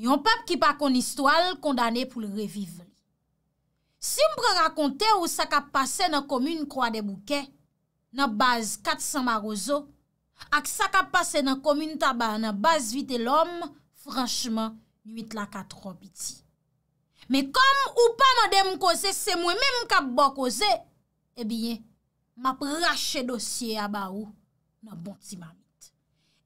yon pap ki pa kon istwal kondane pou l revivli. Simpre rakonte ou sa ka pase nan komune kwa de bouke, nan baz kat san marozo, ak sa ka pase nan komune taba nan baz vite lom, franchman, nwit la kat robiti. Me kom ou pa maden mkose se mwen men mkab bo kose, e eh biye, map rache dosye aba ou nan bontimam.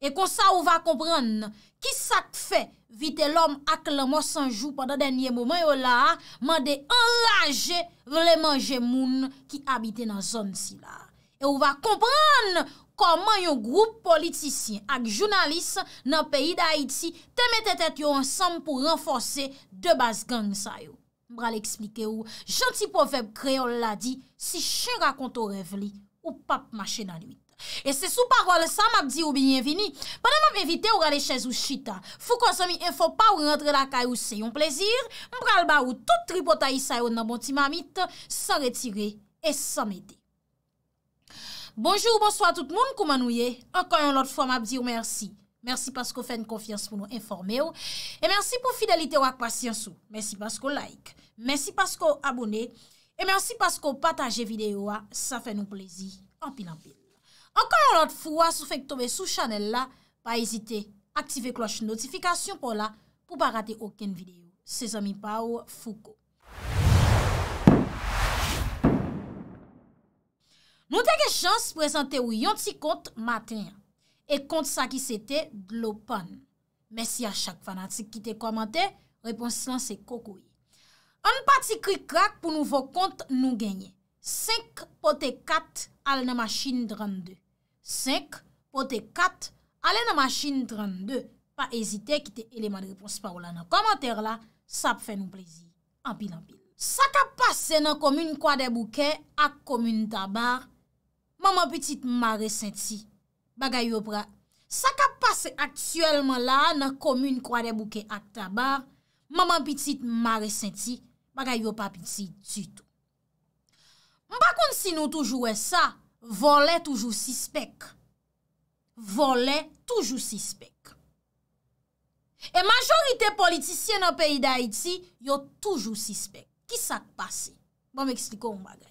E kon sa ou va kompran ki sak fe vite lom ak la monsanjou padan denye mouman yo la, man de anlaje vlemanje moun ki abite nan zon si la. E ou va kompran koman yo group politisyen ak jounalist nan peyi da Haiti teme tetet yo ansam pou renfose de bas gang sa yo. Mbra li eksplike ou, janti poveb kreol la di si chen rakonto rev li ou pap mache nan wik. E se sou parol sa m ap di ou bienvini, padan mam evite ou rade chèz ou chita. Fou konsomi enfo pa ou rentre la kay ou se yon plezir, m pral ba ou tout tripotayi sa yon nan bonti mamit, sa retire et sa mede. Bonjour, bonsoit tout moun koumanouye. Enkoy yon lot fwa m ap di ou mersi. Mersi paskou fèn konfians pou nou informe ou. E mersi pou fidelite ou ak pasyans ou. Mersi paskou like. Mersi paskou abone. E mersi paskou pataje videyo a. Sa fè nou plezir. Anpil anpil. Ankon anot fwa, sou fek tobe sou chanel la, pa ezite aktive kloche notifikasyon pou la pou pa rate oken videyo. Se zami pa ou fuko. Nou deke chans prezante ou yon ti kont matenya. E kont sa ki sete glopan. Mesi a chak fanatik ki te komante, repons lan se kokoui. An pati krik krak pou nouvo kont nou genye. 5 pote 4 al na machin 32. 5, pote 4, alè nan machin 32. Pa ezite, kite eleman repons pa ou la nan komantèr la, sa ap fè nou plezi. Ampil, ampil. Sa ka pase nan komün kwa de bouke ak komün tabar, maman pitit ma resenti, bagay yo pra. Sa ka pase aktuelman la nan komün kwa de bouke ak tabar, maman pitit ma resenti, bagay yo papiti, tuto. Mba kon si nou toujouwe sa, volè toujou sispek. Volè toujou sispek. E majorite politisyen an peyi da iti, yo toujou sispek. Ki sa te pase? Bon m'eksli kon m'bagay.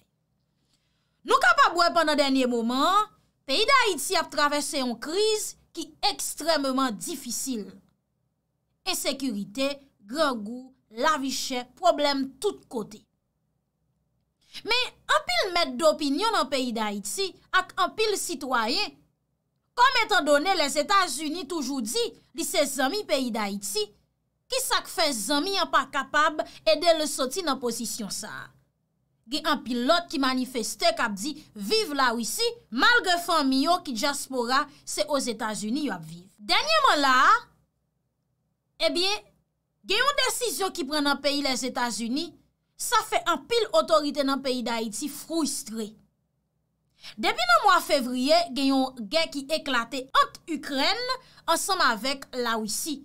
Nou ka pa bwè pwè nan denye mouman, peyi da iti ap travesse yon kriz ki ekstremman difisil. Esekurite, grangou, laviche, problem tout kote. Men, an pil met d'opinyon an peyi d'Haïti ak an pil sitwayen, kom etan donè les Etats-Unis toujou di li se zami peyi d'Haïti, ki sak fè zami an pa kapab edè le soti nan posisyon sa. Ge an pil lot ki manifeste kap di, vive la ou isi, malge fè an miyon ki diaspora se os Etats-Unis yo ap vive. Denye mon la, ebyen, ge yon desisyon ki pren an peyi les Etats-Unis, sa fe an pil otorite nan peyi d'Haïti frustre. Debi nan mwa fevriye, gen yon gen ki eklate ant Ukren ansanm avèk la Ouissi.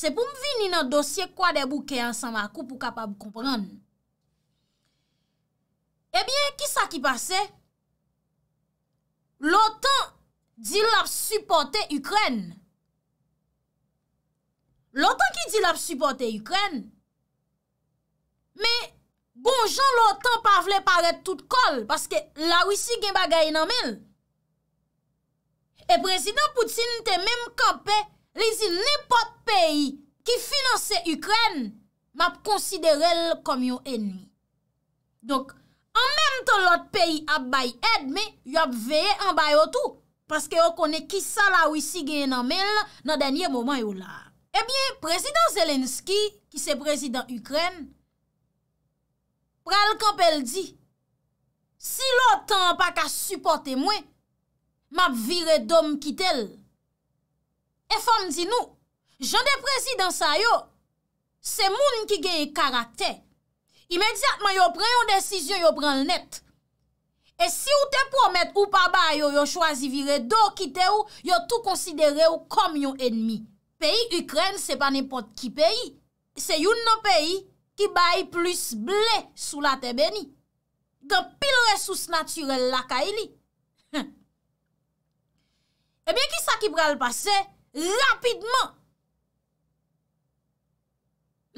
Se pou m vini nan dosye kwa debou ke ansanm akou pou kapab koupren. Ebyen, ki sa ki pase? L'OTAN di lap supporte Ukren. L'OTAN ki di lap supporte Ukren. Me, Gonjon l'OTAN pa vle paret tout kol, paske la wisi gen bagay nan men. E prezident Poutine te menm kapè, le zin ne pot peyi ki finanse Ukren, map konsidere l kom yon enmi. Donk, an menm ton lot peyi ap bay edme, yop veye an bay otou, paske yo kone ki sa la wisi gen nan men, nan denye momen yo la. Ebyen, eh prezident Zelenski, ki se prezident Ukren, Pral kap el di, si lò tan pa ka supporte mwen, map vire dom kitel. E fon di nou, jan de prezidansa yo, se moun ki geye karate, imediatman yo pren yon desisyon, yo pren l net. E si ou te promet ou pa ba yo, yo chwazi vire dom kitel ou, yo tou konsidere ou kom yon enmi. Peyi Ukren se pa nepot ki peyi, se yon nou peyi. ki bay plus blè sou la tebe ni, de pil resous natyrel la ka ili. Ebyen, ki sa ki pral pase? Rapidman!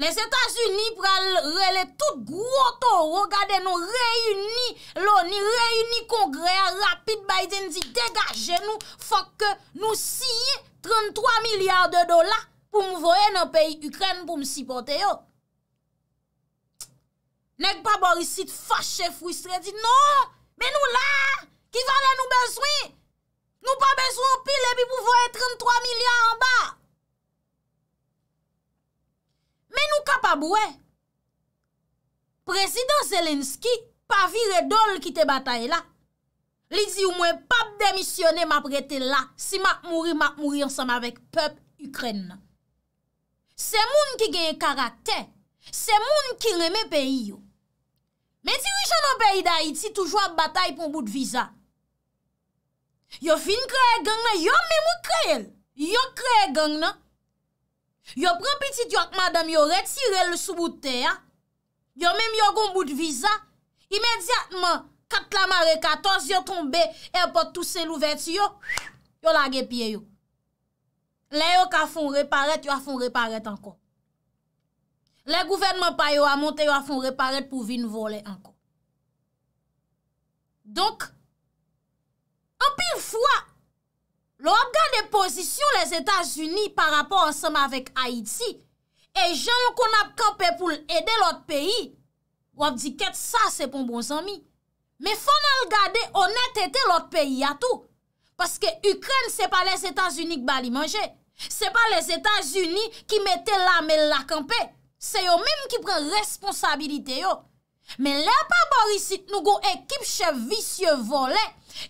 Les Etats-Unis pral rele tout grotto, rogade nou, reyuni lò, ni reyuni kongre, rapid bay den di degaje nou, fok nou siye 33 milyard de dola pou m voye nou peyi Ukren pou m sipote yo. Nèk pa borisit fache fwistre, di nou, men nou la, ki vane nou bezwi? Nou pa bezwi ou pil e bi pou vwoye 33 milyon an ba. Men nou kapab wè. Prezident Zelenski pa vire dol ki te bataye la. Li di ou mwen pap demisyone ma prete la, si mak mouri, mak mouri ansam avek pep Ukren. Se moun ki genye karakter, se moun ki reme peyi yo, Men ti wishan an peyida iti toujwa batay pou mbout viza. Yo fin kreye geng nan, yo men mou kreye. Yo kreye geng nan. Yo pran pitit yo ak madam, yo retirel sou mbout te ya. Yo men mou yon mbout viza. Imediatman, katlamare 14, yo tombe, airport tout se louvert yo. Yo lage piye yo. Le yo ka fon reparet, yo a fon reparet ankon. Le gouvenman pa yo a monte yo a fon reparet pou vin vole anko. Donk, anpil fwa, lo ap gade pozisyon les Etats-Unis par rapport anseman vek Haiti e jen l kon ap kampe pou l ede l ot peyi, wap di ket sa se pon bon zami. Me fon al gade onet ete l ot peyi atou. Paske Ukren se pa les Etats-Unis k bali manje. Se pa les Etats-Unis ki mette lame l akampe. Se yo mèm ki pren responsabilite yo. Mè lè pa barisit nou go ekip chèf visye volè.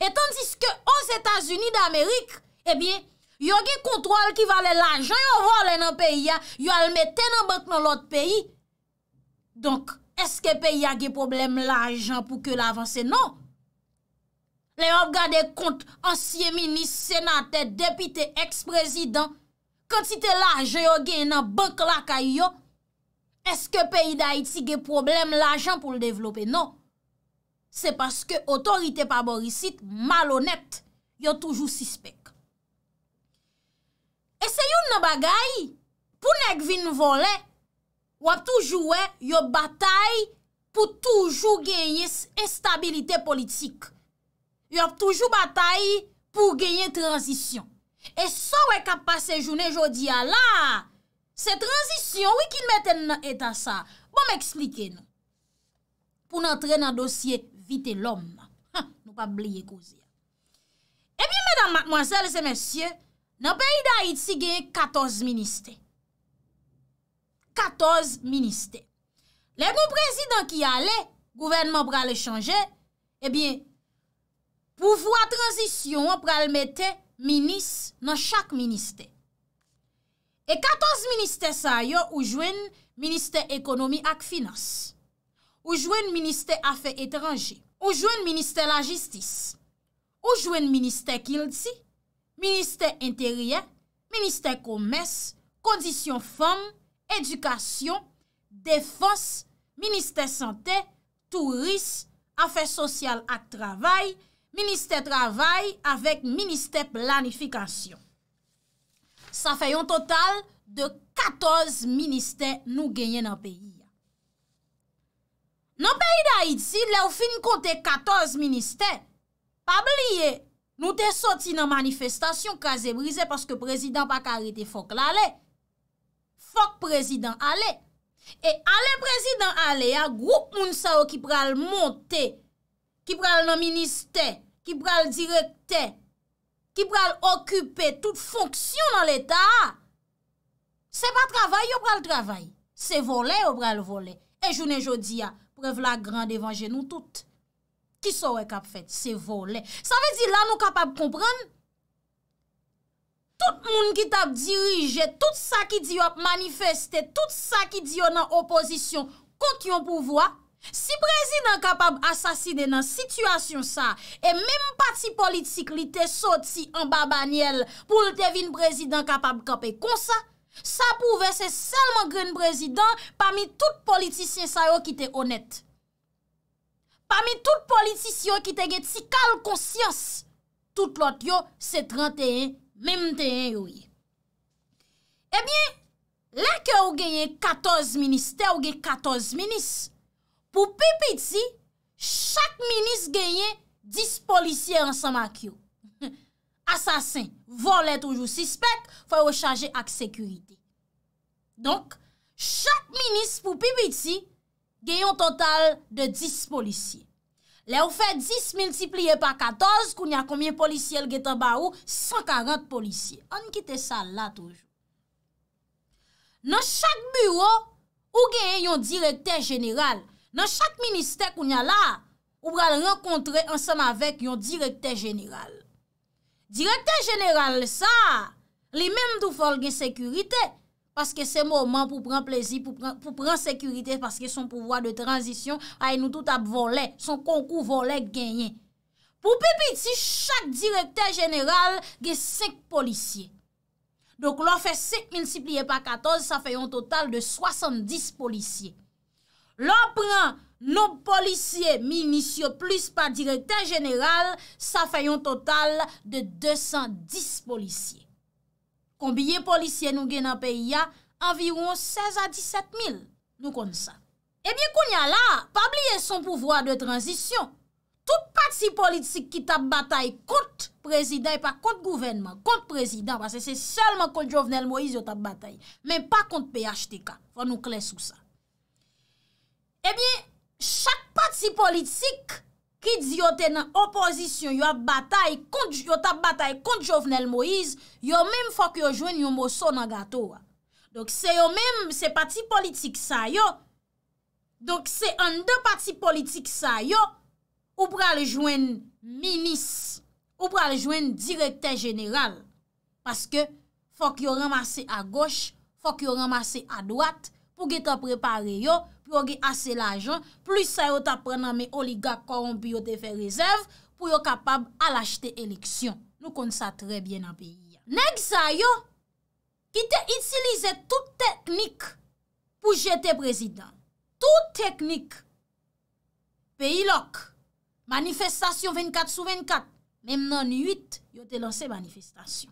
Et tandis ke ans Etats-Unis d'Amerik, ebyen, eh yon gen kontrol ki valè l'ajan yon volè nan peyi ya, yon al metè nan bank nan lot peyi. Donk, eske peyi ya gen problem l'ajan pou ke l'avansè? Non! Lè yon gade kont ansye minis, senatè, depite, eks-prezident, kantite l'ajan yon gen nan bank lakay yo, Eske peyi d'Haïti ge problem l'ajan pou l'devlope? Non. Se paske otorite paborisit malonet, yo toujou sispek. E se yon nabagay, pou nèk vin volè, wap toujou wè, yo batay pou toujou genye estabilite politik. Yo wap toujou batay pou genye transisyon. E so wè kap pase jounè jodi ala, Se tranzisyon, wikil mette nan etasa? Bon m'ekslike nou? Poun antre nan dosye, vite l'om. Ha, nou pa bliye kouzi. E eh bin, madame, mademoiselles et messieurs, nan peyi da iti gen 14 ministè. 14 ministè. Le moun prezident ki ale, gouvenman pral chanje, e eh bin, pou vwa tranzisyon, moun pral mette, minis nan chak ministè. E 14 minister sa yo ou jwen minister ekonomi ak finans, ou jwen minister afe etranji, ou jwen minister la jistis, ou jwen minister kilti, minister enteryen, minister komes, kondisyon fom, edukasyon, defos, minister sante, turis, afe sosyal ak travay, minister travay avek minister planifikasyon. sa fè yon total de 14 ministè nou genyen nan peyi ya. Nan peyi da iti, lè ou fin konte 14 ministè. Pa blye, nou te soti nan manifestasyon kaze brise paske prezidant pa karete fok l'ale. Fok prezidant ale. E ale prezidant ale ya, group moun sa ou ki pral monte, ki pral nan ministè, ki pral direkte, Ki pral okupè tout fonksyon nan l'Etat. Se pa travay, yo pral travay. Se volè, yo pral volè. E jounè jodi ya, prèv la gran devanje nou tout. Ki so wè kap fèt, se volè. Sa vè di la nou kapab komprèn. Tout moun ki tap dirije, tout sa ki di yo manifestè, tout sa ki di yo nan oposisyon kont yon pouvoi. Si prezident kapab asaside nan situasyon sa, e mem pati politik li te sot si anba banyel pou l te vin prezident kapab kape konsa, sa pou vese selman gen prezident pami tout politisyen sa yo ki te onet. Pami tout politisyen ki te gen ti kal konsyans, tout lot yo se 31, mem te en yoy. Ebyen, leke ou genye 14 minis, te ou genye 14 minis, pou pipiti, chak minis genyen 10 polisye ansan makyo. Asasin, volen toujou, sispek, fwe wè chaje ak sekurite. Donk, chak minis pou pipiti, genyon total de 10 polisye. Le ou fè 10 multiplye pa 14, kou nye a koumye polisye lge taba ou, 140 polisye. An ki te sal la toujou. Nan chak bureau, ou genyen yon direkte general, nan chak ministèk ou nya la, ou pral renkontre ansan avek yon direktè geniral. Direktè geniral sa, li menm tou fol gen sekurite, paske se mouman pou pran plezi, pou pran sekurite, paske son pouvoi de transisyon, ay ah, nou tout ap volè, son konkou volè genyen. Pou pipi ti, chak direktè geniral gen 5 polisye. Donk lò fè 7 x 14, sa fè yon total de 70 polisye. Lò pran, lò policye, minisyo plus pa direte general, sa fayon total de 210 policye. Konbiyen policye nou gen nan peyi ya, anviroun 16 a 17 mil nou kon sa. Ebyen kon ya la, pa blye son pouvoi de transisyon. Tout pati politik ki tap batay kont prezident, e pa kont gouvenman, kont prezident, se se selman kont jovenel Moise yo tap batay, men pa kont PHTK, fon nou kles ou sa. Ebyen, chak pati politik ki di yo te nan opozisyon yo ap batay kont Jovenel Moïse, yo men fok yo jwen yon moso nan gato wa. Donk se yo men, se pati politik sa yo, donk se an de pati politik sa yo, ou pral jwen minis, ou pral jwen direkter jeneral. Paske fok yo ramase a goch, fok yo ramase a dwat, pou ge ta prepare yo, pou yo ge ase la ajon, plus sa yo ta prena me oliga koron bi yo te fe rezerv pou yo kapab al achete eleksyon. Nou kon sa trebyen a beya. Neg sa yo, ki te itilize tout teknik pou jete prezident. Tout teknik peyi lok. Manifestasyon 24 sou 24. Mem nan 8, yo te lance manifestasyon.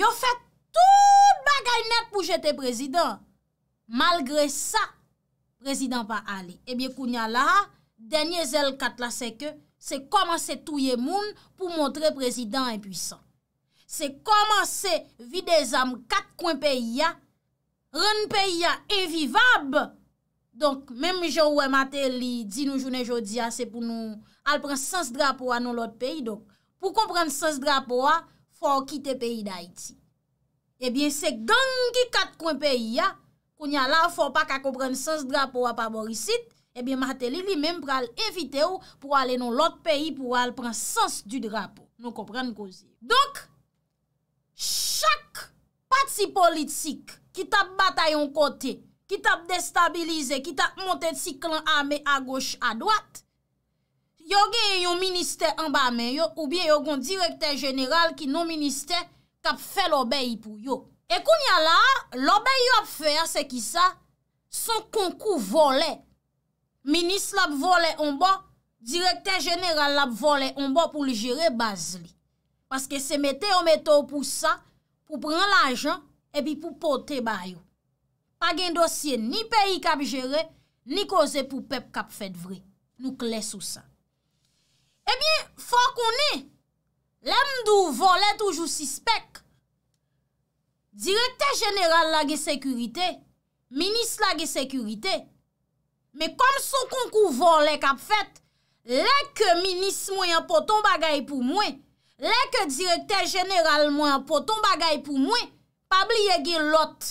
Yo fet Tout bagay net pou jete prezident. Malgre sa, prezident pa ali. Ebyen kounya la, denye zel kat la seke, se komanse touye moun pou montre prezident epwisan. Se komanse vide zanm kat kwen peyi ya, ren peyi ya evivab. Donk, menm jouwe mate li di nou jounen jodi ya, se pou nou al pren sens drapo anon lot peyi. Donk, pou kon pren sens drapo anon lot peyi, Ebyen, eh se gangi kat kon peyi ya, kon yal la fò pa ka kompren sens drapo wap ap eh borisit, ebyen, ma ate li li menm pral evite ou pou ale non lot peyi pou al pran sens du drapo. Non kompren kouzi. Donk, chak pati politik ki tap bata yon kote, ki tap destabilize, ki tap monte tsi klan ame a goch a dwat, yon gen yon minister an ba men yo ou bien yon gen direkter general ki non minister kap fè l'obeye pou yo. E koun ya la, l'obeye yo ap fè, se ki sa, son konkou volè. Minis l'ap volè onbo, direktè genèral l'ap volè onbo pou li jère baz li. Paske se metè ou metè ou pou sa, pou prèn l'ajan, e bi pou pote ba yo. Pa gen dosye ni peyi kap jère, ni koze pou pep kap fè vre. Nou kles ou sa. E bi, fò konè, Le mdou vo le toujou sispek. Direkter general la ge sekurite, minis la ge sekurite, me kom son konkou vo le kap fet, le ke minis mwen an poton bagay pou mwen, le ke direkter general mwen an poton bagay pou mwen, pabli yege lot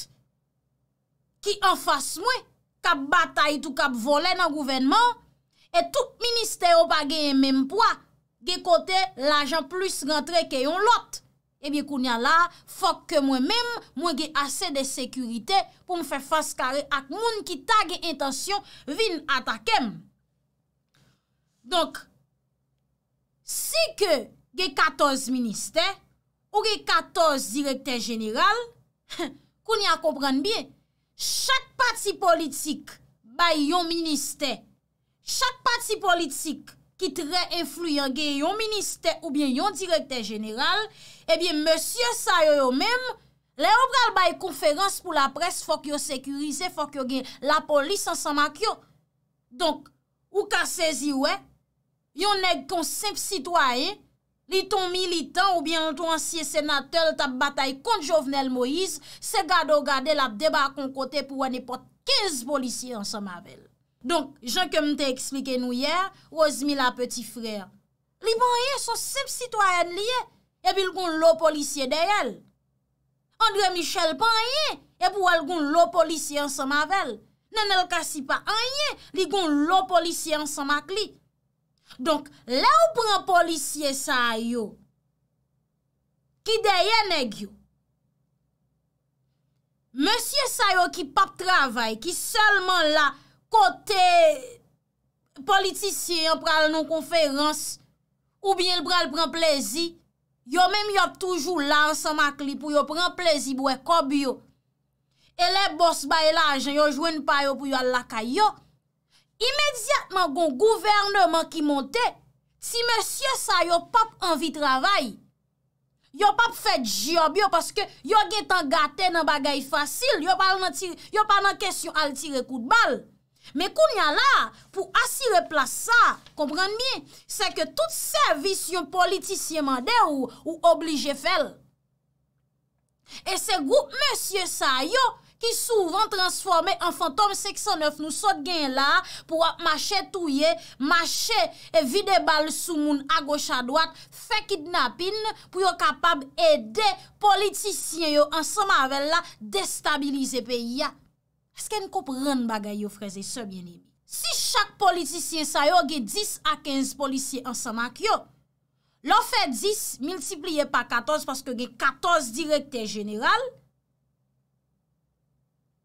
ki anfas mwen, kap batay tou kap vo le nan gouvenman, e tout minister yo bagay en menm pouwa, ge kote l'ajan plus rentre ke yon lot. Ebi koun ya la, fok ke mwen men, mwen ge ase de sekurite pou mwen fe faskare ak moun ki ta ge intasyon vin atakem. Donk, si ke ge 14 minister, ou ge 14 direkter general, koun ya kompran biye, chak pati politik bay yon minister, chak pati politik ki tre influyen gen yon minister ou bien yon direkter general, e eh bien monsie sa yo yo mem, le obral bay konferans pou la pres fok yo sekurize, fok yo gen la polis ansan mak yo. Donk, ou ka sezi we, yon neg kon simp sitwa e, li ton militant ou bien ton ansye senatel tap batay kon jovnel Moïse, se gado gade la debak kon kote pou wane pot 15 polisye ansan mavel. Donk, jan kem te eksplike nou yer, ozmi la peti frèr. Li ban ye, son sep sitwayen li ye, ebi l kon lo polisye dey el. Andre Michel ban ye, ebi wal kon lo polisye ansan mavel. Nan el kasi pa an ye, li kon lo polisye ansan mak li. Donk, le ou pran polisye sa yo, ki dey ene gyo. Monsye sa yo ki pap travay, ki selman la, kote politisyen yon pral nan konferans, oubyen l pral pran plezi, yo menm yon toujou la ansan makli pou yon pran plezi bou ekob yo, e le boss baye la ajen, yon jwen pa yo pou yon laka yo, imediatman gon gouvernement ki monte, si monsye sa yon pap anvi travay, yon pap fet job yo, paske yon gen tan gate nan bagay fasil, yon pan nan kesyon al tire kout bal, Me koun ya la pou asire plasa, komprende mi, se ke tout servis yon politisyen mande ou oblige fel. E se goup monsye sa yo ki souvan transforme an fantom 609 nou sot gen la pou ap mache touye, mache e vide bal sou moun a gocha dwak, fekid napin pou yo kapab ede politisyen yo an sa mavel la destabilize peyi ya. Asken koup ren bagay yo freze sebyenib. Si chak politisyen sa yo ge 10 a 15 polisyen ansama ki yo, lo fe 10, multipliye pa 14, paske ge 14 direkte general,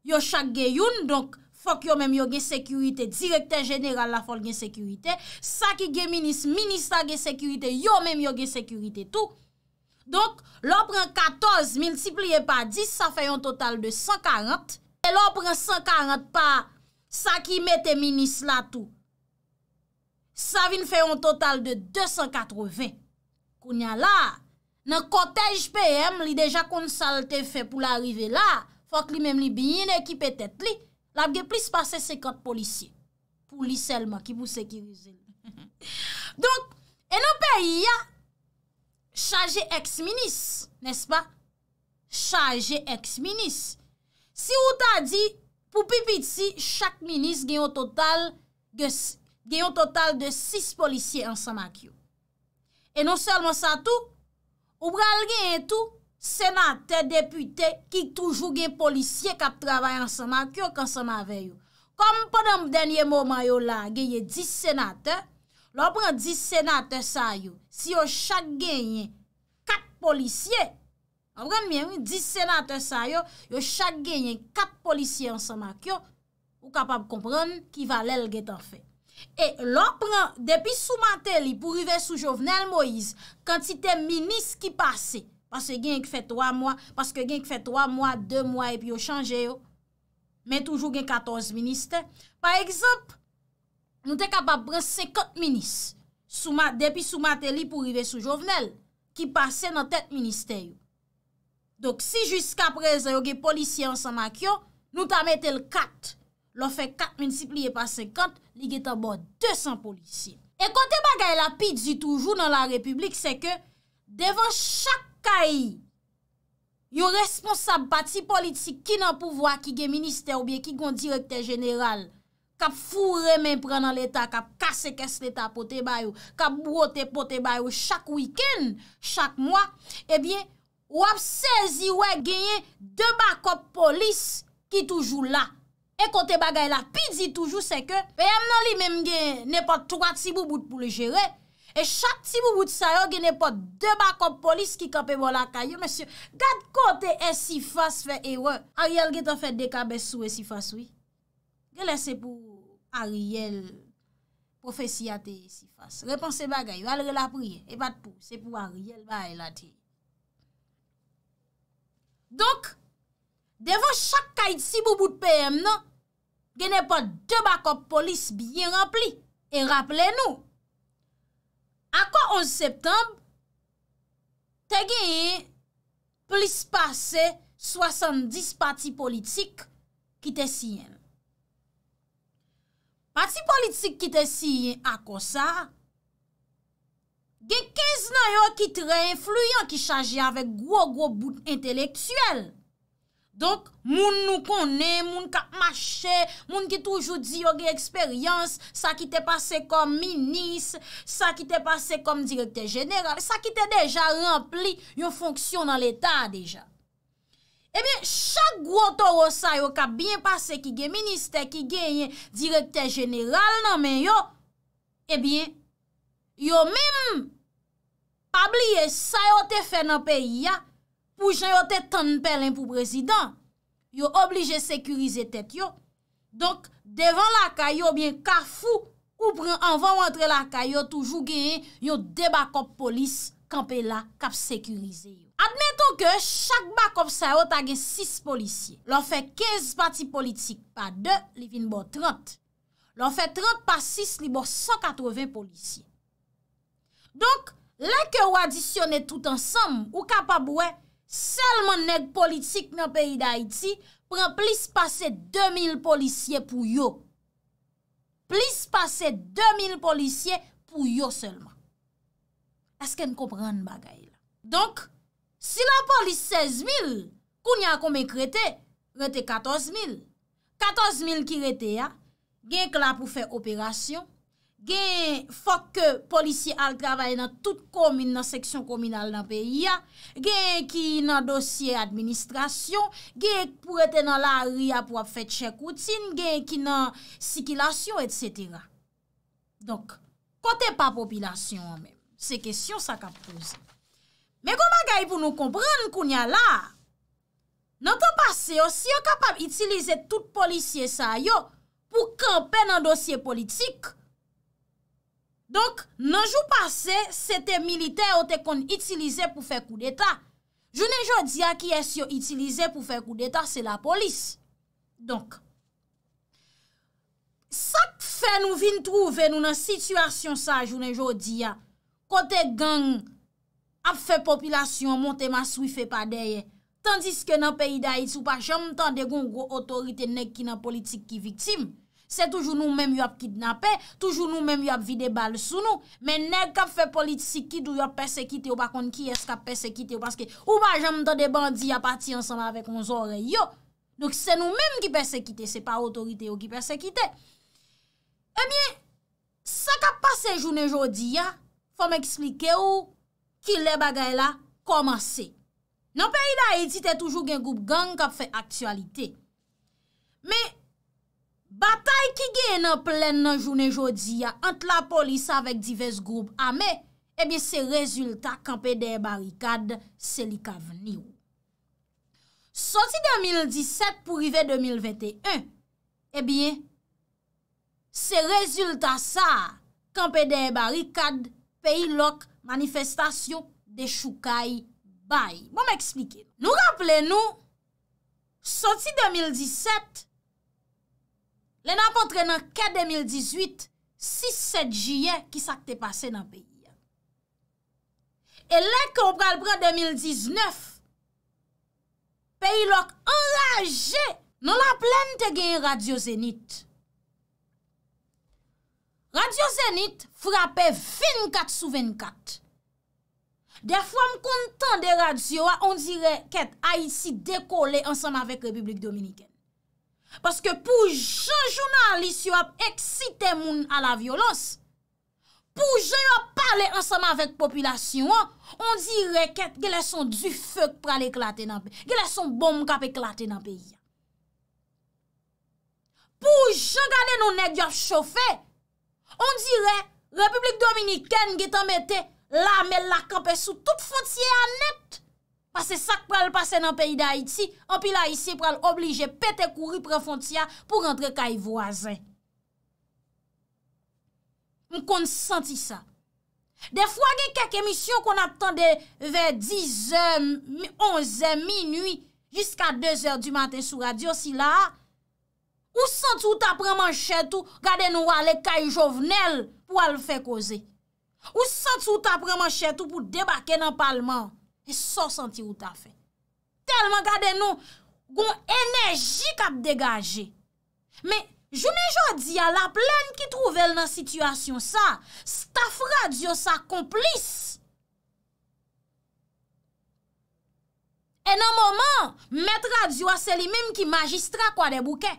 yo chak ge yon, donk, fok yo menm yo ge sekurite, direkte general la fol gen sekurite, sa ki ge minis, minis sa ge sekurite, yo menm yo ge sekurite tou. Donk, lo pren 14, multipliye pa 10, sa fe yon total de 140, El opren 140 pa, sa ki mette minis la tou. Sa vin fè yon total de 280. Koun ya la, nan kotej PM li deja konsalte fè pou l'arive la, fòk li mem li binyen e ki petet li, labge plis pase 50 polisye. Polisèl ma ki pou sekirize. Donk, enon pe yi ya, chaje ex-minis, nes pa? Chaje ex-minis. Si ou ta di, pou pipi ti, chak minis gen yon total de 6 polisye ansama kyo. E non selman sa tou, ou pral gen yon tou senate, depute, ki toujou gen polisye kap travay ansama kyo konsama veyo. Kom pou nan denye moman yo la, gen yon 10 senate, lopran 10 senate sa yo, si yo chak gen yon 4 polisye, Abran mien, 10 senatè sa yo, yo chak gen yon 4 polisye an sa mak yo, ou kapab kompran ki valel getan fe. E lò pran, depi sou matè li pou rive sou Jovenel Moïse, kantite minis ki pase, paske gen yon ki fe 3 mwa, paske gen yon ki fe 3 mwa, 2 mwa, epi yo chanje yo, men toujou gen 14 minis te. Par ekzop, nou te kapab pran 50 minis, depi sou matè li pou rive sou Jovenel, ki pase nan tet minis te yo. Donk si jiska preze yo ge polisye an sa makyon, nou ta metel kat. Lo fe kat mensipliye pa 50, li ge tabo 200 polisye. E kote bagay la pi di toujou nan la republik se ke, devan chak kay yo responsab bati politik ki nan pouvoa ki ge minister ou biye ki gon direkter general, kap fure men pre nan l'Etat, kap kase kes l'Etat pote bayou, kap brote pote bayou chak wiken, chak mwa, e bien... Wap se zi we genye De bakop polis Ki toujou la E kote bagay la pidzi toujou se ke Pe yam non li menm genye Nepot 3 tibou bout pou le jere E chak tibou bout sa yo genye Nepot 2 bakop polis ki kape vola kayo Gat kote e si fas fe e we Ariel genye tan fe dekabesou e si fas Gela se pou Ariel Profesiate e si fas Reponse bagay, valre la priye E vat pou, se pou Ariel va e la ti Donk, devon chak kayt si bou bout PM nan, genen pa 2 bakop polis biyen rempli. E rappele nou, akwa 11 septembe, te genen polis pase 70 pati politik ki te siyen. Pati politik ki te siyen akwa sa... gen kez nan yo ki tre influyen, ki chaje avèk gwo gwo bout enteleksuel. Donk, moun nou konen, moun kap mache, moun ki toujou di yo gen eksperyans, sa ki te pase kom minis, sa ki te pase kom direkte jeneral, sa ki te deja rempli, yo fonksyon nan l'Etat deja. Ebyen, chak gwo toro sa yo kap bien pase ki gen ministe, ki gen yen direkte jeneral nan men yo, ebyen, yo menm Pabliye, sa yo te fè nan peyi ya, pou jan yo te tan pelen pou prezident, yo oblije sekurize tet yo. Donk, devan la ka yo, bien ka fou, ou pran an van montre la ka yo, toujou gen yo debakop polis, kanpe la kap sekurize yo. Admeton ke, chak bakop sa yo tagen 6 polisye, lor fe 15 pati politik, pa 2, li vin bo 30. Lor fe 30 pa 6, li bo 180 polisye. Donk, Lè ke wadisyonè tout ansam, ou kapab wè, selman nèk politik nan peyi da iti, pren plis pase 2000 polisye pou yo. Plis pase 2000 polisye pou yo selman. Asken kompran bagay la. Donk, si la polis 16000, kounya komek rete, rete 14000. 14000 ki rete ya, genk la pou fe operasyon, gen fok ke polisye al gravaye nan tout komine nan seksyon kominal nan peyi ya, gen ki nan dosye administrasyon, gen pou ete nan la ria pou ap fet chekoutin, gen ki nan sikilasyon, etc. Donk, kote pa popilasyon anmen, se kesyon sa kap pose. Men koma gay pou nou kompran koun ya la, nan te pase yo, si yo kapap itilize tout polisye sa yo, pou ka pen nan dosye politik, Donk, nanjou pase, se te milite o te kon itilize pou fe kou deta. Jounenjou diya ki es yo itilize pou fe kou deta, se la polis. Donk, sak fe nou vin trouve nou nan situasyon sa jounenjou diya, kote gang ap fe popilasyon monte maswi fe pa deye, tandiske nan peyi da iti ou pa jom tan de gong ou otorite nek ki nan politik ki viktim. Se toujou nou menm yo ap kidnapè, toujou nou menm yo ap vide bal sou nou, men ne kap fe politisik ki dou yo ap persekite yo bakon ki eskap persekite yo, paske ou ba jam do de bandi a pati ansama avèk onzore yo. Douk se nou menm ki persekite, se pa otorite yo ki persekite. Ebyen, sa kap pase jounen jodi ya, fòm eksplike ou, ki le bagay la komanse. Nan pe yi da, iti te toujou gen goup gang kap fe aktualite. Men, batay ki gen nan plen nan jounen jodi, ant la polis avèk divez groub amè, ebyen eh se rezultat, kampè de barikad, selika veni ou. Soti 2017 pou rive 2021, ebyen eh se rezultat sa, kampè de barikad, peyi lok, manifestasyon de choukai bay. Bon mè eksplike. Nou rample nou, soti 2017, soti 2017, Le nanpontre nan kè 2018, 6-7 juye ki sakte pase nan peyi. E le kè ou pral pral 2019, peyi lòk anraje nan la plen te gen radio zenit. Radio zenit frapè 24 sou 24. De fwa m kontan de radio wa, on dire kèt a yisi dekole ansan avèk Republik Dominikèn. Paske pou jan jounan li sy wap eksite moun a la violons, pou jan yon pale ansama vek populasyon, on dire ket gye leson du fok prale klate nan pe, gye leson bom kape klate nan pe. Pou jan gane nou nek yon shofe, on dire Republik Dominikèn getan mette la me la kape sou tout fotiye anept. Pase sak pral pase nan peyi da Haiti, an pi la ici pral oblige pete kouri pre fontia pou rentre kayi vwazen. M kon senti sa. De fwa gen kek emisyon kon atande ve 10, 11, minui, jiska 2 er du maten sou radio si la, ou senti ou ta preman chetu gade nou wale kayi jovenel pou wale fe koze. Ou senti ou ta preman chetu pou debake nan palman. E so senti ou ta fe. Telman gade nou, goun enerji kap degaje. Me, jounen jodi a la plen ki truvel nan situasyon sa, staff radio sa komplis. E nan moman, met radio a seli mim ki magistra kwa de bouke.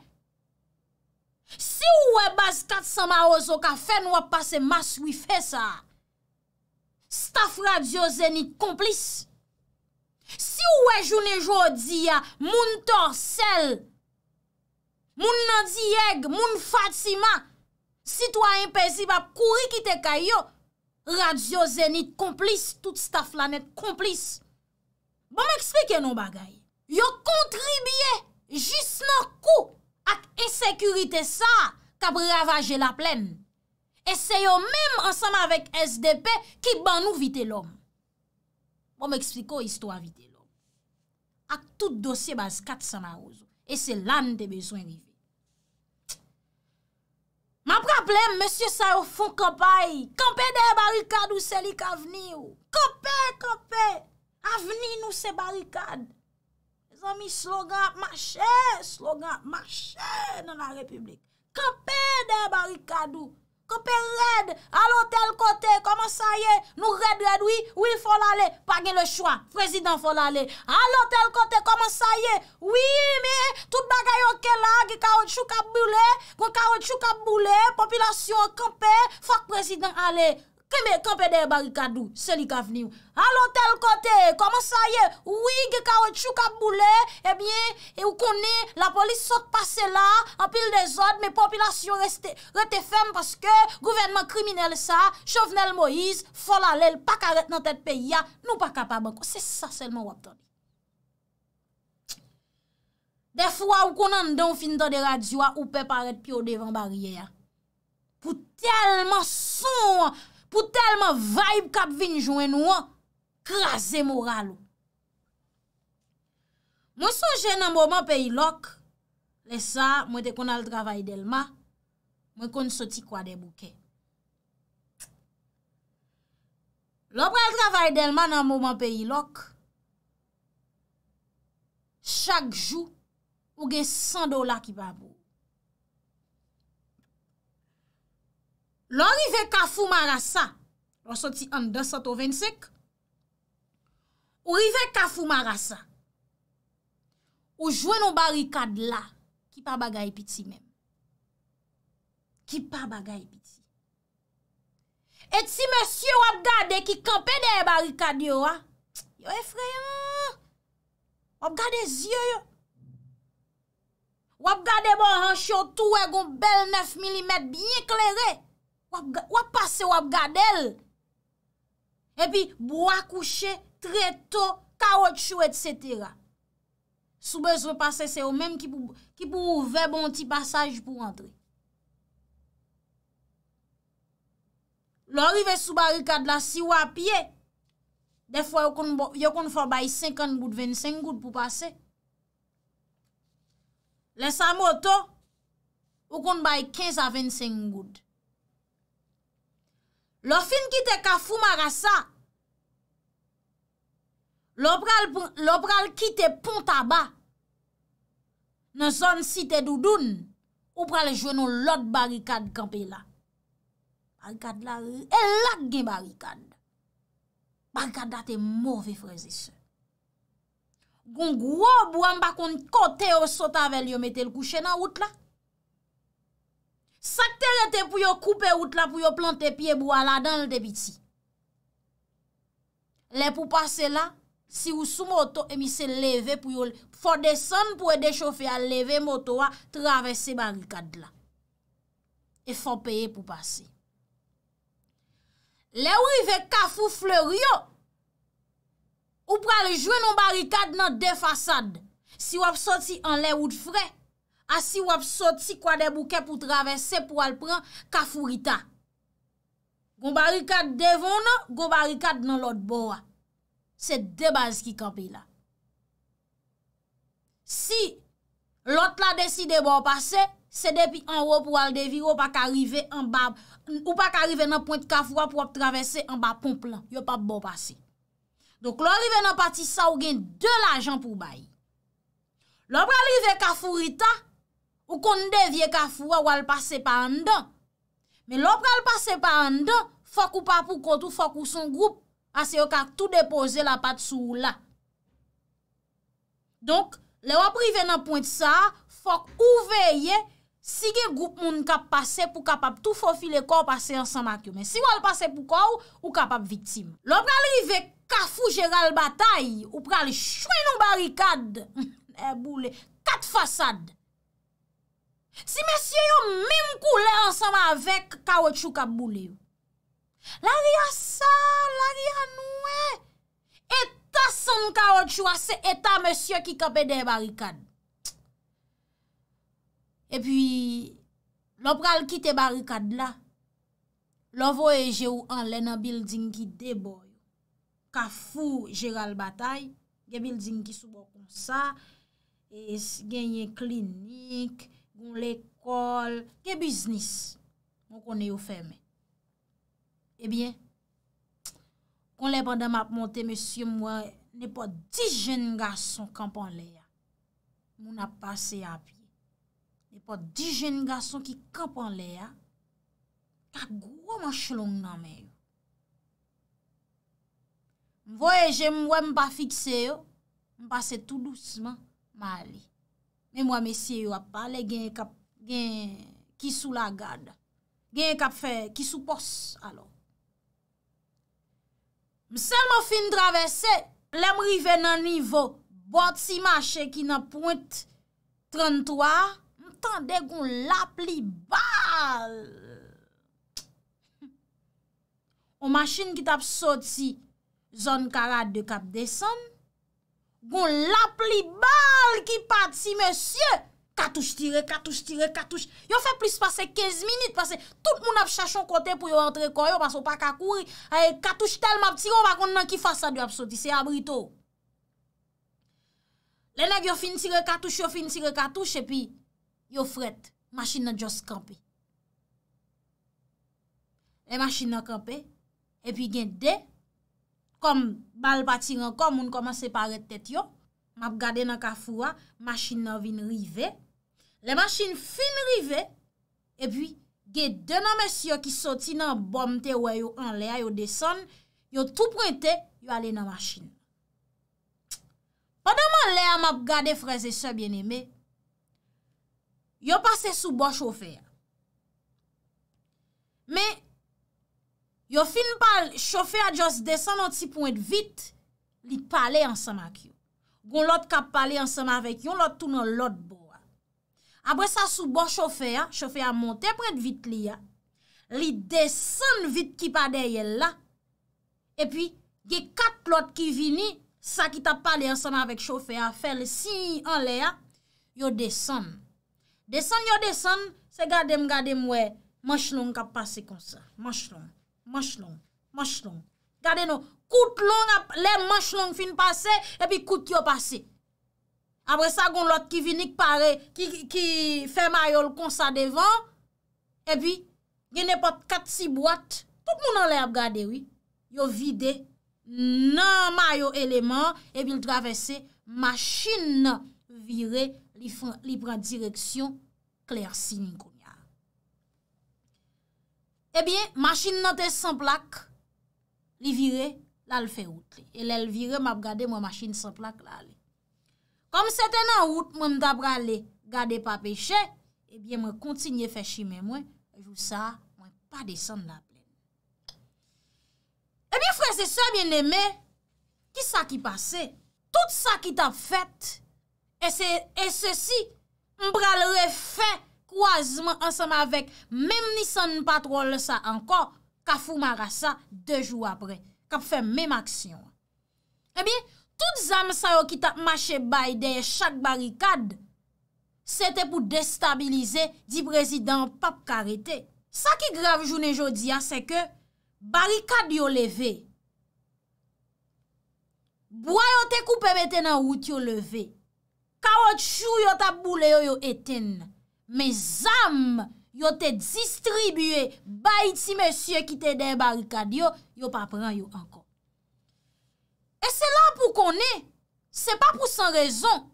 Si ou we baz kat sa ma ozo ka fen wap pase mas wife sa, staff radio ze ni komplis. Si ou wè joun e jò di ya moun torsel, moun nadi yeg, moun fatima, sitwa impensi bap kouri ki te kay yo, radio zenit komplis, tout sta flanet komplis. Ba bon, mè eksplike nou bagay. Yo kontribye jis nan kou ak esekurite sa kab ravaje la plen. Ese yo mèm ansam avèk SDP ki ban nou vite lòm. Bon m'ekspliko histou avite lò. Ak tout dosye bas kat san arouzo. E se lan te beswen rife. Ma problem, monsie sa yo fon kopay. Kampè de barikad ou selik avni ou. Kampè, kampè. Avni nou se barikad. E zon mi slogan, ma chè, slogan, ma chè nan la republik. Kampè de barikad ou. Kope red, alotel kote, koman saye, nou red red, oui, oui fon lale, pa gen le chwa, prezident fon lale. Alotel kote, koman saye, oui, mi, tout bagay yo ke la, ki kaoutchou ka boule, ki kaoutchou ka boule, popilasyon kope, fok prezident lale. Kèmè, kèmè de barikadou, sè li ka veni ou. Alon tel kote, koman sa ye, oui, ge ka wèchou, ka boule, ebyen, eh e ou konè, la polis sot pase la, an pil de zot, me popilasyon rete fem, paske, gouvenman kriminel sa, chovnel moiz, folalèl, pakaret nan tèt pe ya, nou pakapabanko. Se sa, selman wak ton. De fwa ou konan don, fin ton de radywa, ou pe paret pi ou devan bariye ya. Pou telman son, wak, pou telman vaib kap vinjouen ou an, krasè moral ou. Mwen sonje nan mouman peyi lok, lesa mwen te kon al travay delman, mwen kon soti kwa de bouke. Lopre al travay delman nan mouman peyi lok, chak jou, ou gen 100 dola ki pa bou. Lò rive kafou marasa, wò soti an 2,725, ou rive kafou marasa, ou jwen nou barikad la, ki pa bagay piti men. Ki pa bagay piti. Et si monsi wap gade ki kampe de barikad yo, yo e freyon, wap gade zye yo, wap gade bon ran chou tou we goun bel 9 mm, binye klerè, wap pase wap gadel, epi, bo akouche, tre to, ka wot chou, et cetera. Soubez wap pase, se yo menm ki pou ouve bon ti passage pou rentre. Lo rive souba rikad la, si wap ye, defo yo kon fwa bay 50 gout, 25 gout pou pase. Le sa moto, yo kon bay 15 a 25 gout. Lo fin ki te kafou marasa, lo pral ki te ponta ba, nan zon si te doudoun, ou pral jounou lot barikad kampe la. Barikad la, elak gen barikad. Barikad da te mou ve frezise. Gon gwo bou an bakon kote yo sota vel yo metel kouche nan wout la. Sakte rete pou yo koupe oud la pou yo plante pie bou ala dan l de biti. Le pou pase la, si ou sou moto, e mi se leve pou yo, fò deson pou e dechofi a leve moto wa, travesse barikad la. E fò peye pou pase. Le ou i ve kafou fle ryo, ou pral jwe nou barikad nan de fasad, si wap soti an le ou de frey, Asi wap sot si kwa de bouke pou travese pou al pran Kafurita. Gon barikat devon nan, gon barikat nan lot bo a. Se debaz ki kapi la. Si lot la deside bo a pase, se depi anwo pou al deviro pa karive nan point Kafurita pou ap travese an ba pon plan. Yo pa bo a pase. Donk lor li ven nan pati sa ou gen de la jan pou bayi. Lopra li ven Kafurita... Ou kon devye kafou a wal pase pa an dan. Men lop kal pase pa an dan, fok ou pa pou kont ou fok ou son goup, ase yo kak tou depoze la pat sou ou la. Donk, le wap rive nan point sa, fok ou veye, si ge goup moun kap pase pou kapap tou fofile kòp ase ansan makyo. Men si wal pase pou kòp, ou kapap vitim. Lop kal rive kafou jera l batay, ou pral chwen nou barikad, e boule, kat fasad, Si mesye yo mèm kou lè ansama avèk kawè chou kap mboulè yo. La li a sa, la li a nouè. Eta san kawè chou asè, eta mesye ki kapè de barikad. E pi, lop pral kite barikad la. Lop vò e jè ou an lè nan building ki deboy. Ka fù jè ral batay. Gè building ki soubo kon sa. E genye klinik. Goun l'ekol, ke biznis, moun eh kon yo fèmè. Ebyen, kon lè pandan map montè, mè sye mwen, nè po di jen gason kampan lè ya, moun ap pase api. Nè po di jen gason ki kampan lè ya, kak gwa man chelon nan mè yo. Mwen voye jen mwen, mwen pa fikse yo, mwen pase tout lousman, mwen alè. Men mwa mesye yo ap pale genye kap, genye kisou la gade. Genye kap fe, kisou pos alo. Msel mwen fin dravese, lem rive nan nivou, bot si mache ki nan point 33, mtande goun la pli bal. O machine ki tap sot si zon karat de kap desen, Gon lap li bal ki pat si mesye, katouche tire, katouche tire, katouche. Yo fè plis pase 15 minit, pase tout moun ap chachon kote pou yo entre koryo, pason pa kakouri, katouche tel map tire, wakon nan ki fasa dyo ap soti, se abrito. Le nan yo fin tire katouche, yo fin tire katouche, epi yo fret, machin nan jos kampi. E machin nan kampi, epi gen dey. kom mal pati an kom, moun koman se paret tet yo, map gade nan kafouwa, masin nan vin rive, le masin fin rive, e pi, ge de nan mes yo ki soti nan bomte, wè yo an lea, yo desen, yo tou prente, yo ale nan masin. Padan man lea map gade, freze se biene, yo pase sou bo chofer. Me, Yo fin pal, chofe a jos desen an ti pwede vit, li pale ansama ki yo. Gon lot ka pale ansama vek, yon lot tou nan lot bo a. Abre sa sou bon chofe a, chofe a monte pwede vit li a, li desen vit ki pa deyye la. E pi, ge kat lot ki vini, sa ki ta pale ansama vek chofe a, fel si an le a, yo desen. Desen yo desen, se gade m gade m we, manch long ka pase kon sa, manch long. Mache long, mache long. Gade nou, kout long ap, le mache long fin pase, epi kout yo pase. Apre sa, goun lot ki vinik pare, ki fe mayol konsa devan, epi genepot kat si boat, tout mounan le ap gade wii, yo vide nan mayo eleman, epi l travesse, maschine vire li pradireksyon kler sinikon. Ebyen, eh machin nan te san plak, li vire, la le fe route. E lè le vire, m ap gade mwen machin san plak la le. Kom se te nan route, m m dabra le gade pa peche, ebyen eh m kontinye fe chime mwen, e jou sa mwen pa desen la ple. Ebyen, fre se sa, m yon eme, ki sa ki pase, tout sa ki tab fete, e se si, m bral refe, wazman ansanman vek, mem ni san patrole sa ankon, ka fumara sa, de jou apre, kap fe mem aksyon. E eh bin, tout zam sa yo ki tap mache bayde, chak barikad, sete pou destabilize, di prezident pap karete. Sa ki grav jounen jodia, se ke, barikad yo leve, bwa yo te koupe bete nan wout yo leve, ka wot chou yo tap boule yo yo eten, nan, Me zam yo te distribye bay ti mesye ki te debarikad yo, yo pa pran yo ankon. E se la pou konen, se pa pou san rezon,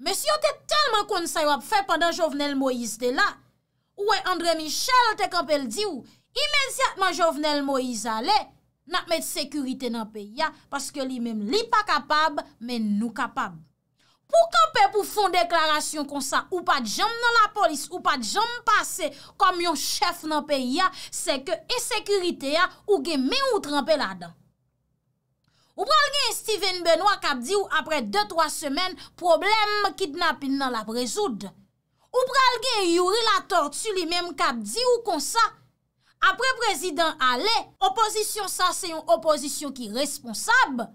mesye yo te telman kon sa yo ap fe pandan Jovenel Moïse de la, ouwe André Michel te kapel di ou, imensyatman Jovenel Moïse ale, nan met sekurite nan pe ya, paske li mem li pa kapab, men nou kapab. Ou kape pou fon deklarasyon kon sa, ou pa jom nan la polis, ou pa jom pase kom yon chef nan peyi ya, se ke esekurite ya ou gen men ou trempe la dan. Ou pral gen Steven Benoit kap di ou apre 2-3 semen, problem kidnap in nan la prezoud. Ou pral gen yon relator tsu li men kap di ou kon sa, apre prezident alè, oposisyon sa se yon oposisyon ki responsab,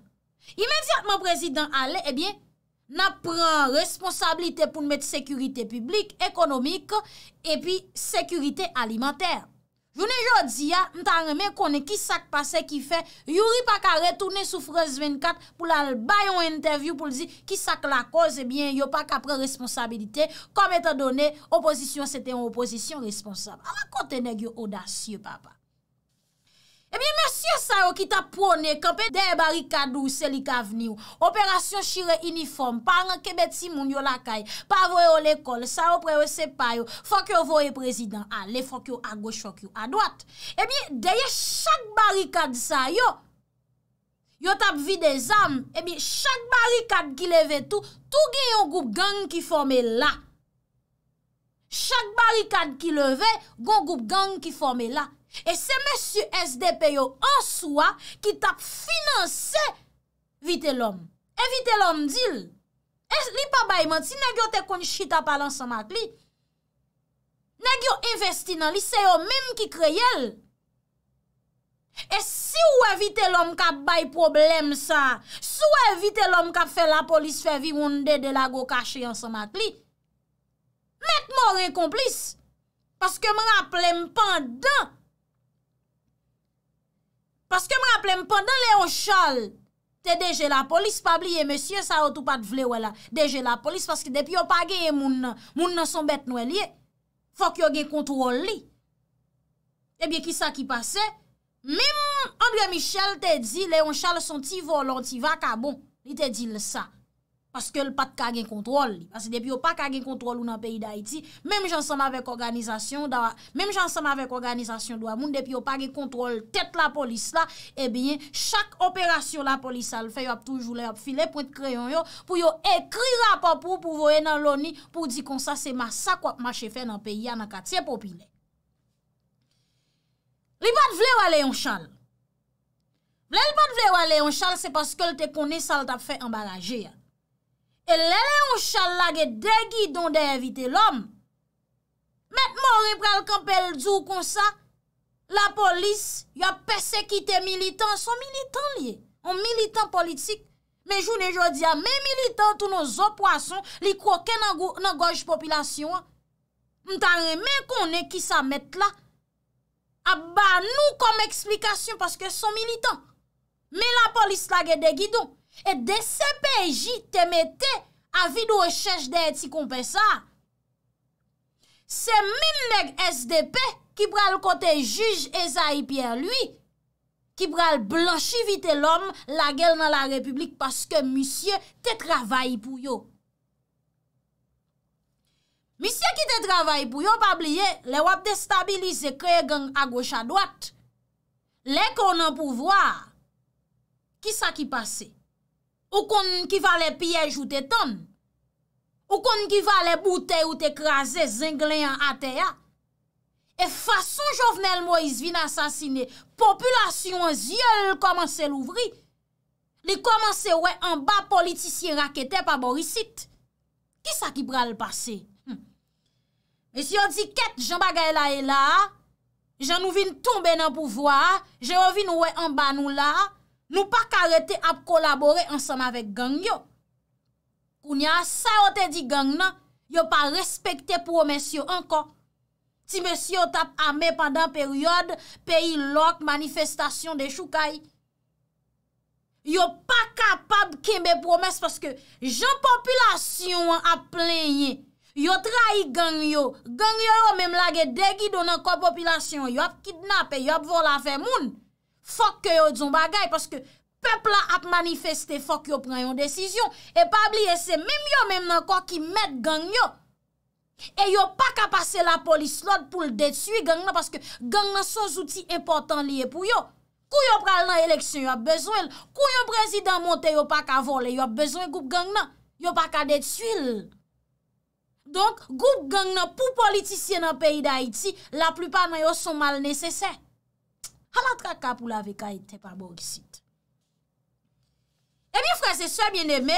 imediatman prezident alè, ebyen, eh nan pren responsabilite pou nou met sekurite publik, ekonomik, epi sekurite alimenter. Vounen jodi ya, mta remen konen ki sak pase ki fe, youri pa ka retounen sou frez 24 pou lal bayon interview pou li di ki sak la koz, ebyen eh yo pa ka pren responsabilite, kom etan done, oposisyon seten, oposisyon responsable. Awa konten e gyon odasye papa. Ebyen, eh mersye sa yo oh, ki ta pwone, kanpe deye barikad ou selik avni ou, operasyon shire uniform, pa an kebet si moun yo lakay, pa vwe ou lekol, sa yo prewe sepay ou, fok yo vwe prezident a, le fok yo a gwoch fok yo a dwat. Ebyen, deye chak barikad sa yo, yo tap vi de zam, ebyen, eh chak barikad ki leve tou, tou gen yon goup gang ki fome la. Chak barikad ki leve, gen yon goup gang ki fome la. E se mèsyou SDP yo an sou a ki tap finanse vite lòm. Evite lòm dil. E li pa bay man, si nagyo te konjita palan san mat li, nagyo investi nan li, se yo mèm ki kreyel. E si ou evite lòm kap bay problem sa, si ou evite lòm kap fè la polis fè vi moun de de la go kache yon san mat li, met mò ren komplis. Paske mè rap lèm pandan, Aplem pa dan Leon Charles te deje la polis pa bliye monsye sa otou pat vle wè la deje la polis paske depi yo pa geye moun nan son bet nou e liye fok yo ge kontrol li. Ebye eh ki sa ki pase? Mè moun André Michel te di Leon Charles son ti volant, ti vakabon, li te di le sa. Paske l pat ka gen kontrol li. Paske depi yo pa ka gen kontrol ou nan peyi da iti, menm jansanman vek organizasyon, menm jansanman vek organizasyon do amoun, depi yo pa gen kontrol tet la polis la, ebyen, eh chak operasyon la polis al feyo ap toujou le, ap file point kreyon yo, pou yo ekri rapopou pou voe nan loni, pou di kon sa se masak wap ma chefe nan peyi ya, nan katye popine. Li pat vle wale yon chal? Le li pat vle wale yon chal, se paske l te kone sal tap fey embaraje ya. e lè lè yon chal lage degi don de evite l'om. Met mò repre al kampel djou kon sa, la polis yon persekite militant, son militant liye, an militant politik. Me joun e jodi a, me militant tou nou zo poason, li kwo ken nan goj popilasyon. M ta remè kon e ki sa met la, a ba nou kom eksplikasyon, paske son militant. Me la polis lage degi don, E de se peji te mette avi do e chèche de eti kompe sa. Se min leg SDP ki pral kote juj Ezaipier lui, ki pral blanchi vite l'om la gel nan la republik paske misye te travay pou yo. Misye ki te travay pou yo, pabliye, le wap destabilize kreye gen a gocha dwat, le konan pou vwa, ki sa ki pase? Ou konn ki va le piyej ou te ton. Ou konn ki va le boute ou te kreze zinglen an ate ya. E fason Jovenel Moise vin asasine, populasyon zyele komanse louvri. Li komanse wè an ba politisyen rakete pa borisite. Ki sa ki bra l'pase? Hm. E si yo di ket, jen bagay la e la, jen nou vin tombe nan pouvoi, jen nou vin wè an ba nou la, Nou pa karete ap kolabore ansem avèk gang yo. Koun ya sa yo te di gang nan, yo pa respekte promes yo ankon. Ti mes yo tap amè pandan peryode, peyi lok, manifestasyon de choukai. Yo pa kapab keme promes, paske jan populasyon ap plenye. Yo trai gang yo. Gang yo yo mem lage degi donan kon populasyon. Yo ap kidnap, yo ap vola fe moun. Fok yo djon bagay, paske pepla ap manifeste, fok yo pran yon desisyon, e pa bli ese, mèm yo mèm nan kwa ki mèd gang yo, e yo pa ka pase la polis lòd pou l'detui gang nan, paske gang nan son zouti important liye pou yo, kou yo pral nan eleksyon yo ap bezwen, kou yo prezident monte yo pa ka vole, yo ap bezwen goup gang nan, yo pa ka detui lòd. Donk, goup gang nan pou politisyen nan peyi d'Haïti, la plupan nan yo son mal nesesè. Ha la tra kap ou la veka ite pa borg sit. Ebyen frese, souye mwen eme,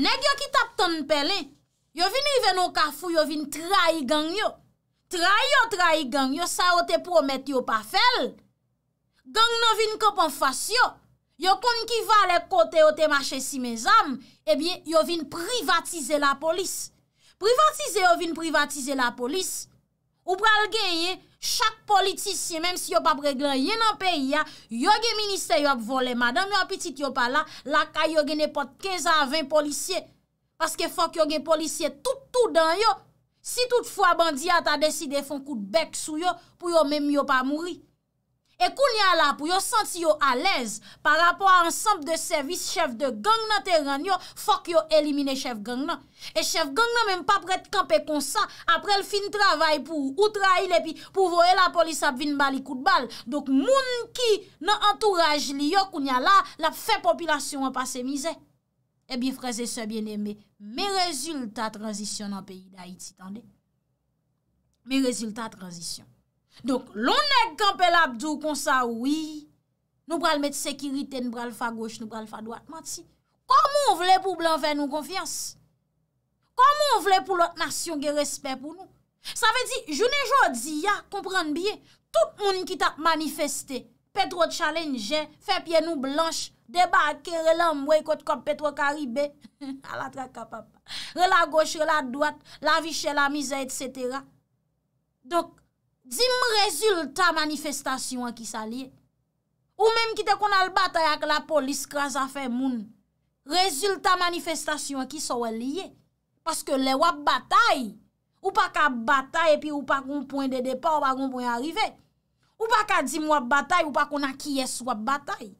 neg yo ki tap ton pelen, yo vin ive nou kafou, yo vin trai gang yo. Trai yo, trai gang yo, sa yo te promet yo pa fel. Gang yo vin kopon fasyo, yo kon ki va le kote yo te mache si me zam, ebyen yo vin privatize la polis. Privatize yo vin privatize la polis. Ou pral geye, Chak politisye menm si yo pa preglan yen an peyi ya, yo gen minister yo ap vole madame yo apitit yo pa la, la ka yo gen epote 15 an 20 polisye. Paske fok yo gen polisye tout tout dan yo. Si tout fwa bandiya ta deside fon kout bek sou yo, pou yo menm yo pa mouri. E koun ya la pou yo senti yo alez par rapport an samp de servis chef de gang nan terren yo, fok yo elimine chef gang nan. E chef gang nan menm pa pret kampe kon sa apre l fin travay pou outra il epi pou voye la polis ap vin bali kout bal. Dok moun ki nan entourage li yo koun ya la, la fe populasyon wap ase mize. E eh bi freze se biene me, me rezultat transisyon an peyi da iti, me rezultat transisyon. Donk, loun ek kampel abdou kon sa wii, nou bral met sekirite, nou bral fa goch, nou bral fa dwat. Mati, komon vle pou blan ve nou konfians? Koman vle pou lot nasyon ge respet pou nou? Sa ve di, jounen jodi ya, kompran biye, tout moun ki tap manifeste, petro chalenjen, fepye nou blanche, debake, re la mwe kote kop petro karibe, re la goch, re la dwat, la viche, la mize, etc. Donk, Dime rezultat manifestasyon ki sa liye. Ou menm ki te kon al batay ak la polis kras afe moun. Rezultat manifestasyon ki sa wè liye. Paske le wap batay. Ou pa ka batay epi ou pa konpon de depan, ou pa konpon arrive. Ou pa ka dime wap batay, ou pa kon a kyes wap batay.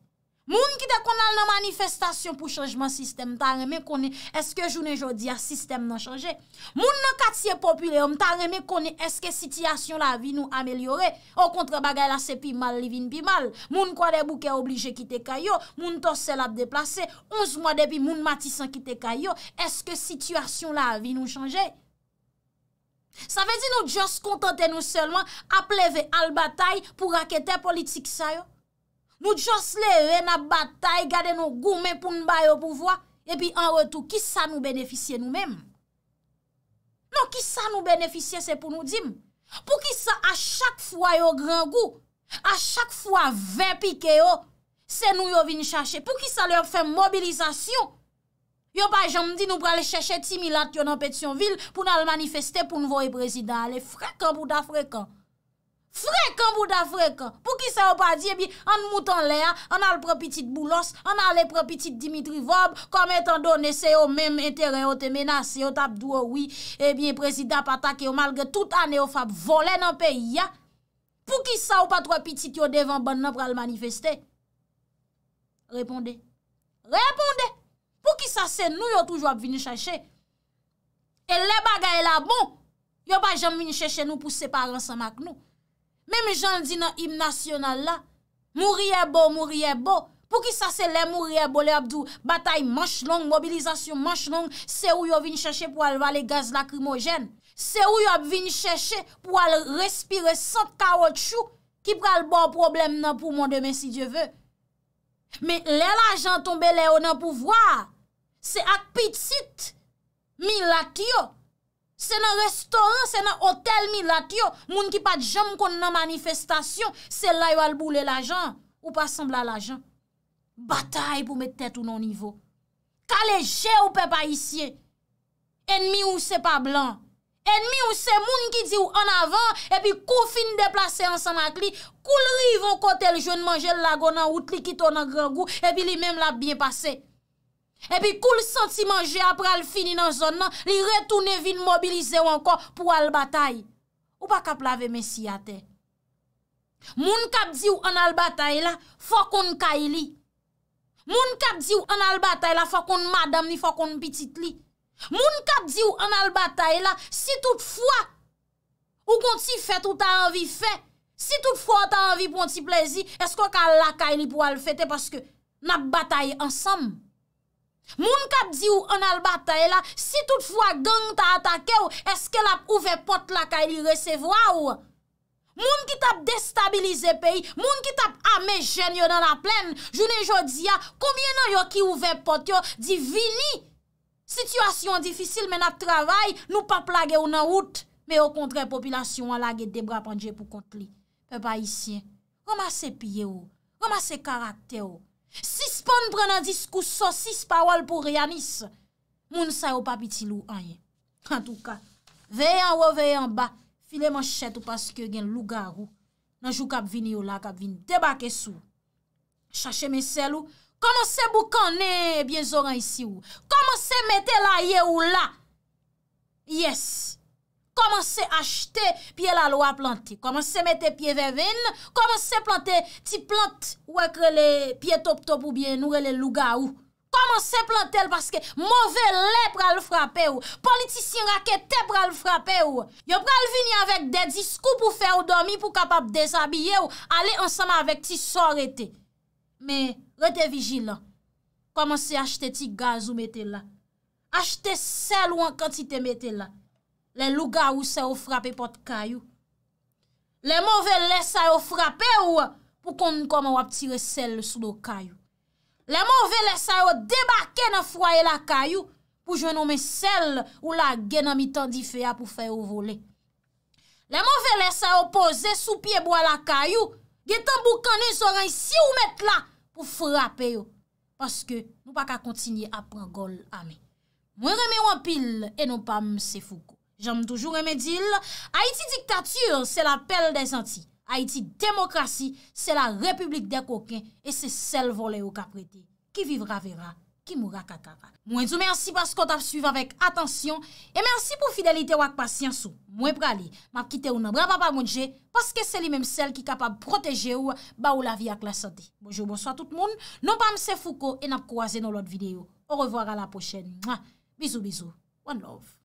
Moun ki te konal nan manifestasyon pou chanjman sistem, ta reme koni e, eske jounen jodi a sistem nan chanje. Moun nan katsye populyon, ta reme koni e, eske sityasyon la vi nou amelyore. O kontre bagay la se pi mal, li vin pi mal. Moun kwa de bouke oblije kite kayo, moun to sel ap deplase, onz mwade bi moun matisan kite kayo, eske sityasyon la vi nou chanje. Sa ve di nou jos kontante nou selman ap leve al batay pou rakete politik sayo. Nou josle re na batay, gade nou goume pou n'bay yo pouvoi, epi an retou, ki sa nou beneficye nou menm? Non, ki sa nou beneficye, se pou nou dim. Pou ki sa a chak fwa yo gran gou, a chak fwa ven pike yo, se nou yo vin chache, pou ki sa lor fe mobilizasyon. Yo bay janm di nou prale cheshe ti milat yo nan petyon vil, pou nan lmanifeste pou nou voye prezida, ale frekan pou da frekan. Frekkan bouda frekkan Pou ki sa yo pa di ebi eh An moutan le a An al propitit boulos An al le propitit dimitri vob Kom etan do nese yo bon, menm etere Yo te menase yo tabdou o wi Ebi prezidap atake yo malge tout ane Yo fap vole nan pe ya Pou ki sa yo pa tropitit yo devan ban nan pral manifeste Reponde Reponde Pou ki sa se nou yo toujwa ap vini chache E le bagay la bon Yo pa jom vini chache nou pou separen sa mak nou Mem jan di nan im nasyonal la, mouriye bo, mouriye bo, pou ki sa se le mouriye bo le abdou batay manch long, mobilizasyon manch long, se ou yo vin chèche pou al vali gaz lakrimogen, se ou yo vin chèche pou al respire sot kawot chou ki pral bo problem nan pou moun demen si dievè. Me le la jan tombe le ou nan pou vwa, se ak pitit mi lak yo. Se nan restoran, se nan hotel mi lak yo, moun ki pat jam kon nan manifestasyon, se la yo alboule la jan, ou pa sembla la jan. Batay pou met tèt ou nan nivou. Kale je ou pe pa isye. Enmi ou se pa blan. Enmi ou se moun ki di ou an avan, e pi kou fin deplase ansan ak li, kou lri yon kotel joun manje l lagonan ou tri kiton an gangou, e pi li menm la biye pasey. Epi kou l senti manje apre al fini nan zon nan, li retoune vin mobilize ou ankon pou al batay. Ou pa kap lave mesi ate? Moun kap di ou an al batay la, fokon kay li. Moun kap di ou an al batay la, fokon madam ni fokon pitit li. Moun kap di ou an al batay la, si tout fwa ou kon ti fete ou ta anvi fete, si tout fwa ou ta anvi pou an ti plezi, esko ka la kay li pou al fete? Paske nap batay ansam. Moun kap di ou an albata e la, si toutfwa gang ta atake ou, eske lap ouve pot la ka e li resevwa ou? Moun ki tap destabilize peyi, moun ki tap ame jen yo nan a plen, jounen jodi ya, konbien nan yo ki ouve pot yo, di vini? Sityasyon difisil men ap travay, nou pap lage ou nan wout, me yo kontren populasyon wala ge debrap anje pou kontli. Pe ba isye, koma se piye ou, koma se karakte ou, Sis pon pren nan diskou so, sis pawol pou ryanis, moun sa yo papiti lou anye. An tou ka, veyen ou veyen ba, fileman chet ou paske gen louga rou, nanjou kap vini ou la, kap vini debake sou. Chache mesel ou, kama se bou kane, ebyen zoran isi ou, kama se mette la ye ou la. Yes! Komanse achte, piye la lo a plante. Komanse mette piye vevene, komanse plante ti plante wakre le piye top top ou bien oure le luga ou. Komanse plante el paske movele pra l'frape ou, politisyen rakete pra l'frape ou. Yo pral vini avèk de diskou pou fè ou domi pou kapap desabye ou, ale ansama avèk ti sor ete. Me, rete vijila. Komanse achte ti gaz ou mette la. Achte sel ou an kantite mette la. le luga ou se ou frape pot kayou. Le mouvel le se ou frape ou, pou kon kon mou ap tire sel sou do kayou. Le mouvel le se ou debake nan fwaye la kayou, pou jwen ome sel ou la gen nan mitan di feya pou fwe ou vole. Le mouvel le se ou pose sou pie bo la kayou, getan bou kane soran si ou met la pou frape yo. Paske nou pa ka kontinye ap prangol ame. Mwen reme wampil e nou pa mse fouko. Jam toujou remedil, Haiti diktatur, se la pel de zanti. Haiti demokrasi, se la republik de kokin, e se sel vole ou kaprete. Ki vivra vera, ki moura kakara. Mwen sou mersi paskot ap suyve avèk atansyon, e mersi pou fidelite wak pasyansou. Mwen prale, map kite ou nan brababa mounje, paske se li menm sel ki kapab proteje ou, ba ou la vi ak la sante. Bonjou, bonsoit tout moun, non pa mse fouko, e nap kouaze nou lot videyo. Ou revoar a la pochen. Bizou, bizou, one love.